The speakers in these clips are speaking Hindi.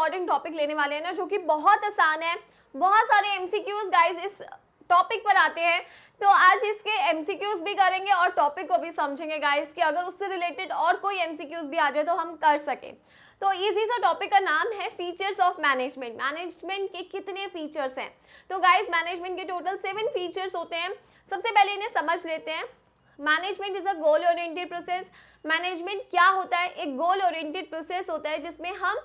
इंपॉर्टेंट टॉपिक लेने वाले हैं ना जो कि बहुत आसान है बहुत सारे एम गाइस इस टॉपिक पर आते हैं तो आज इसके एम भी करेंगे और टॉपिक को भी समझेंगे गाइस कि अगर उससे रिलेटेड और कोई एम भी आ जाए तो हम कर सकें तो इसी सा टॉपिक का नाम है फीचर्स ऑफ मैनेजमेंट मैनेजमेंट के कितने फीचर्स हैं तो गाइज मैनेजमेंट के टोटल सेवन फीचर्स होते हैं सबसे पहले इन्हें समझ लेते हैं management is a goal oriented process management क्या होता है एक गोल ओरिएंटेड प्रोसेस होता है जिसमें हम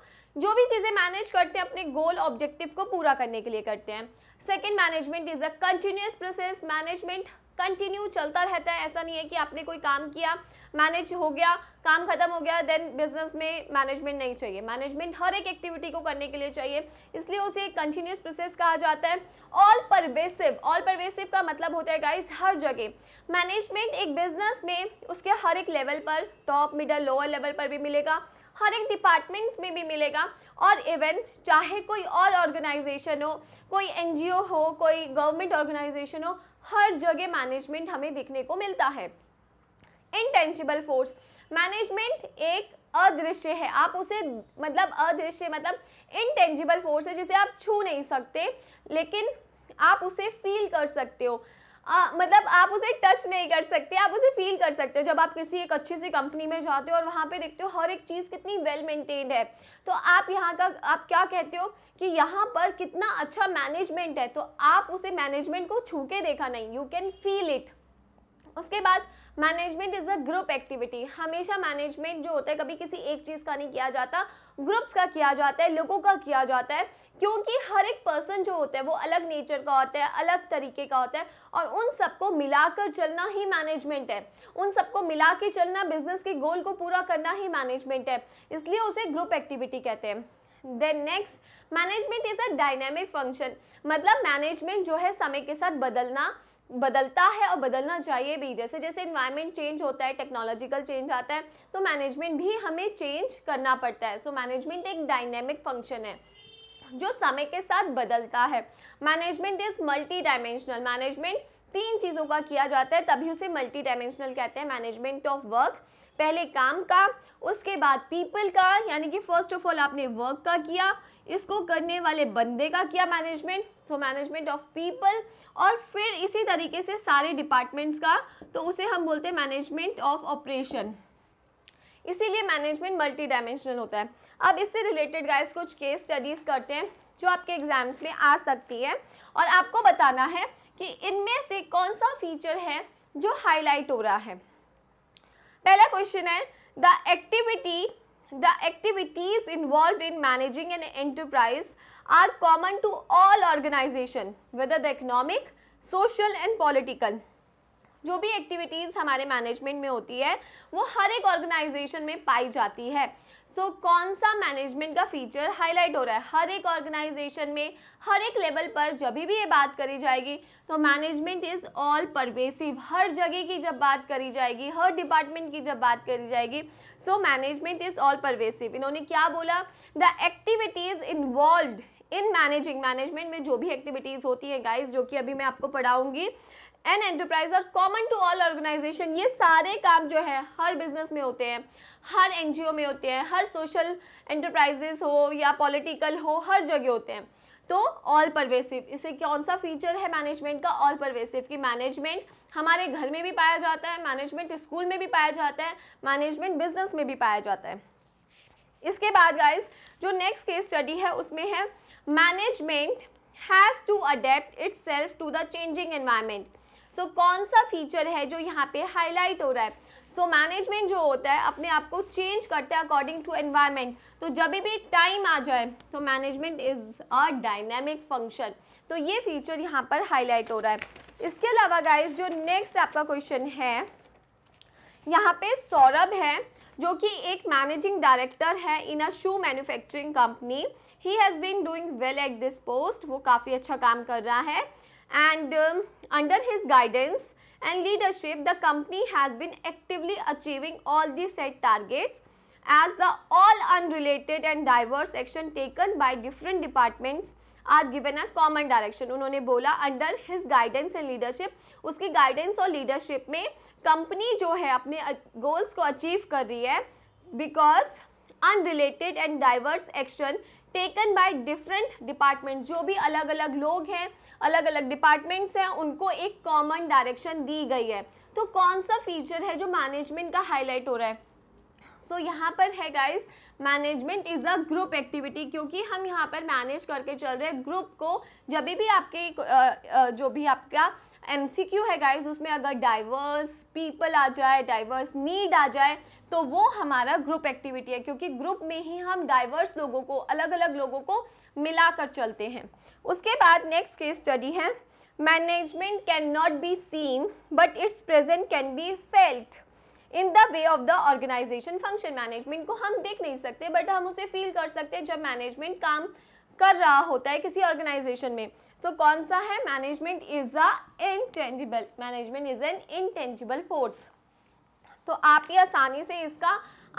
जो भी चीज़ें मैनेज करते हैं अपने गोल ऑब्जेक्टिव को पूरा करने के लिए करते हैं second management is a continuous process management continue चलता रहता है ऐसा नहीं है कि आपने कोई काम किया मैनेज हो गया काम खत्म हो गया देन बिजनेस में मैनेजमेंट नहीं चाहिए मैनेजमेंट हर एक एक्टिविटी को करने के लिए चाहिए इसलिए उसे कंटिन्यूस प्रोसेस कहा जाता है ऑल परवेसिव ऑल परवेसिव का मतलब होता है गाइस हर जगह मैनेजमेंट एक बिजनेस में उसके हर एक लेवल पर टॉप मिडल लोअर लेवल पर भी मिलेगा हर एक डिपार्टमेंट्स में भी मिलेगा और इवन चाहे कोई और ऑर्गेनाइजेशन हो कोई एनजीओ हो कोई गवर्नमेंट ऑर्गेनाइजेशन हो हर जगह मैनेजमेंट हमें देखने को मिलता है इनटेंजिबल फोर्स मैनेजमेंट एक अदृश्य है आप उसे मतलब अदृश्य मतलब इनटेंजिबल फोर्स है जिसे आप छू नहीं सकते लेकिन आप उसे फील कर सकते हो आ, मतलब आप उसे टच नहीं कर सकते आप उसे फील कर सकते हो जब आप किसी एक अच्छी सी कंपनी में जाते हो और वहाँ पे देखते हो हर एक चीज़ कितनी वेल मेंटेन्ड है तो आप यहाँ का आप क्या कहते हो कि यहाँ पर कितना अच्छा मैनेजमेंट है तो आप उसे मैनेजमेंट को छू के देखा नहीं यू कैन फील इट उसके बाद management is a group activity हमेशा मैनेजमेंट जो होता है कभी किसी एक चीज़ का नहीं किया जाता ग्रुप्स का किया जाता है लोगों का किया जाता है क्योंकि हर एक पर्सन जो होता है वो अलग नेचर का होता है अलग तरीके का होता है और उन सबको मिलाकर चलना ही मैनेजमेंट है उन सबको मिला के चलना बिजनेस के गोल को पूरा करना ही मैनेजमेंट है इसलिए उसे ग्रुप एक्टिविटी कहते हैं then next management is a dynamic function मतलब मैनेजमेंट जो है समय के साथ बदलना बदलता है और बदलना चाहिए भी जैसे जैसे इन्वायरमेंट चेंज होता है टेक्नोलॉजिकल चेंज आता है तो मैनेजमेंट भी हमें चेंज करना पड़ता है सो मैनेजमेंट एक डायनेमिक फंक्शन है जो समय के साथ बदलता है management is multi dimensional management तीन चीज़ों का किया जाता है तभी उसे मल्टी डायमेंशनल कहते हैं मैनेजमेंट ऑफ वर्क पहले काम का उसके बाद पीपल का यानी कि फर्स्ट ऑफ ऑल आपने वर्क का किया इसको करने वाले बंदे का किया मैनेजमेंट तो मैनेजमेंट ऑफ पीपल और फिर इसी तरीके से सारे डिपार्टमेंट्स का तो उसे हम बोलते हैं मैनेजमेंट ऑफ ऑपरेशन इसीलिए मैनेजमेंट मल्टी डायमेंशनल होता है अब इससे रिलेटेड गाइस कुछ केस स्टडीज़ करते हैं जो आपके एग्जाम्स में आ सकती है और आपको बताना है कि इनमें से कौन सा फीचर है जो हाईलाइट हो रहा है पहला क्वेश्चन है the activity the activities involved in managing an enterprise are common to all organization whether the economic, social and political. जो भी एक्टिविटीज़ हमारे मैनेजमेंट में होती है वो हर एक ऑर्गेनाइजेशन में पाई जाती है सो so, कौन सा मैनेजमेंट का फीचर हाईलाइट हो रहा है हर एक ऑर्गेनाइजेशन में हर एक लेवल पर जब भी ये बात करी जाएगी तो मैनेजमेंट इज़ ऑल परवेसिव हर जगह की जब बात करी जाएगी हर डिपार्टमेंट की जब बात करी जाएगी so management is all pervasive इन्होंने क्या बोला the activities involve in managing management में जो भी एक्टिविटीज़ होती हैं गाइज जो कि अभी मैं आपको पढ़ाऊँगी एन एंटरप्राइज और कॉमन टू ऑल ऑर्गेनाइजेशन ये सारे काम जो है हर बिजनेस में होते हैं हर एनजीओ में होते हैं हर सोशल एंटरप्राइजेस हो या पॉलिटिकल हो हर जगह होते हैं तो ऑल परवेसिव इसे कौन सा फीचर है मैनेजमेंट का ऑल परवेसिव कि मैनेजमेंट हमारे घर में भी पाया जाता है मैनेजमेंट स्कूल में भी पाया जाता है मैनेजमेंट बिजनेस में भी पाया जाता है इसके बाद गाइस जो नेक्स्ट केस स्टडी है उसमें है management has to adapt itself to the changing environment so so, कौन सा फीचर है जो यहाँ पे हाईलाइट हो रहा है सो so, मैनेजमेंट जो होता है अपने आप को चेंज करता है अकॉर्डिंग टू एनवायरमेंट तो जब भी टाइम आ जाए तो management is a dynamic function तो ये फीचर यहाँ पर हाईलाइट हो रहा है इसके अलावा गाइज जो नेक्स्ट आपका क्वेश्चन है यहाँ पे सौरभ है जो कि एक मैनेजिंग डायरेक्टर है in a shoe manufacturing company he has been doing well at this post वो काफ़ी अच्छा काम कर रहा है and um, under his guidance and leadership the company has been actively achieving all the set targets as the all unrelated and diverse action taken by different departments are given a common direction उन्होंने बोला under his guidance and leadership उसकी गाइडेंस और लीडरशिप में कंपनी जो है अपने गोल्स को अचीव कर रही है because unrelated and diverse action taken by different department जो भी अलग अलग लोग हैं अलग अलग डिपार्टमेंट्स हैं उनको एक कॉमन डायरेक्शन दी गई है तो कौन सा फीचर है जो मैनेजमेंट का हाईलाइट हो रहा है सो so, यहाँ पर है guys management is a group activity क्योंकि हम यहाँ पर मैनेज करके चल रहे हैं ग्रुप को जब भी आपके जो भी आपका एम सी क्यू है गाइज उसमें अगर डाइवर्स पीपल आ जाए डाइवर्स नीड आ जाए तो वो हमारा ग्रुप एक्टिविटी है क्योंकि ग्रुप में ही हम डाइवर्स लोगों को अलग अलग लोगों को मिलाकर चलते हैं उसके बाद नेक्स्ट केस स्टडी है management can not be seen but its present can be felt in the way of the organisation function management को हम देख नहीं सकते बट हम उसे फील कर सकते हैं जब मैनेजमेंट काम कर रहा होता है किसी ऑर्गेनाइजेशन में सो so, कौन सा है management is a intangible management is an intangible force तो आप ये आसानी से इसका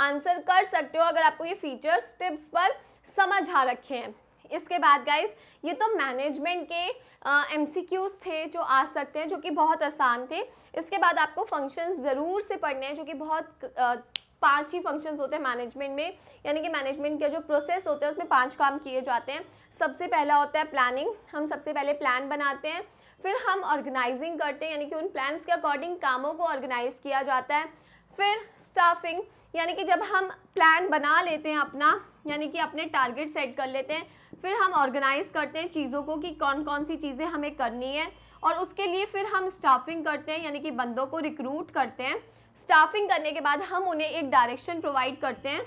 आंसर कर सकते हो अगर आपको ये फीचर्स टिप्स पर समझ आ रखे हैं इसके बाद गाइज ये तो मैनेजमेंट के एम uh, थे जो आ सकते हैं जो कि बहुत आसान थे इसके बाद आपको फंक्शंस ज़रूर से पढ़ने हैं जो कि बहुत पांच ही फंक्शंस होते हैं मैनेजमेंट में यानी कि मैनेजमेंट का जो प्रोसेस होता है उसमें पांच काम किए जाते हैं सबसे पहला होता है प्लानिंग हम सबसे पहले प्लान बनाते हैं फिर हम ऑर्गेनाइजिंग करते हैं यानी कि उन प्लान्स के अकॉर्डिंग कामों को ऑर्गेनाइज किया जाता है फिर स्टाफिंग यानी कि जब हम प्लान बना लेते हैं अपना यानी कि अपने टारगेट सेट कर लेते हैं फिर हम ऑर्गेनाइज करते हैं चीज़ों को कि कौन कौन सी चीज़ें हमें करनी है और उसके लिए फिर हम स्टाफिंग करते हैं यानी कि बंदों को रिक्रूट करते हैं स्टाफिंग करने के बाद हम उन्हें एक डायरेक्शन प्रोवाइड करते हैं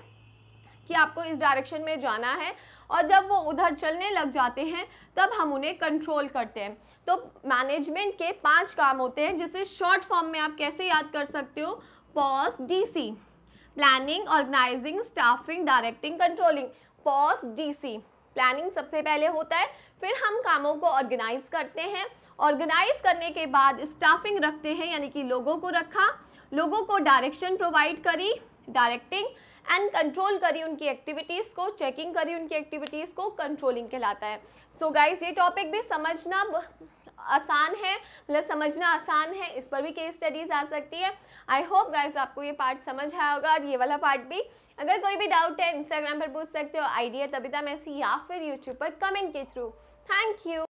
कि आपको इस डायरेक्शन में जाना है और जब वो उधर चलने लग जाते हैं तब हम उन्हें कंट्रोल करते हैं तो मैनेजमेंट के पांच काम होते हैं जिसे शॉर्ट फॉर्म में आप कैसे याद कर सकते हो POS D planning organising staffing directing controlling POS D planning सबसे पहले होता है फिर हम कामों को ऑर्गेनाइज करते हैं ऑर्गेनाइज करने के बाद स्टाफिंग रखते हैं यानी कि लोगों को रखा लोगों को डायरेक्शन प्रोवाइड करी डायरेक्टिंग एंड कंट्रोल करी उनकी एक्टिविटीज़ को चेकिंग करी उनकी एक्टिविटीज़ को कंट्रोलिंग कहलाता है सो so गाइज ये टॉपिक भी समझना आसान है मतलब समझना आसान है इस पर भी केस स्टडीज़ आ सकती है आई होप गाइज आपको ये पार्ट समझ आया होगा और ये वाला पार्ट भी अगर कोई भी डाउट है इंस्टाग्राम पर पूछ सकते हो आइडिया तबिता मैसी या फिर यूट्यूब पर कमेंट के थ्रू थैंक यू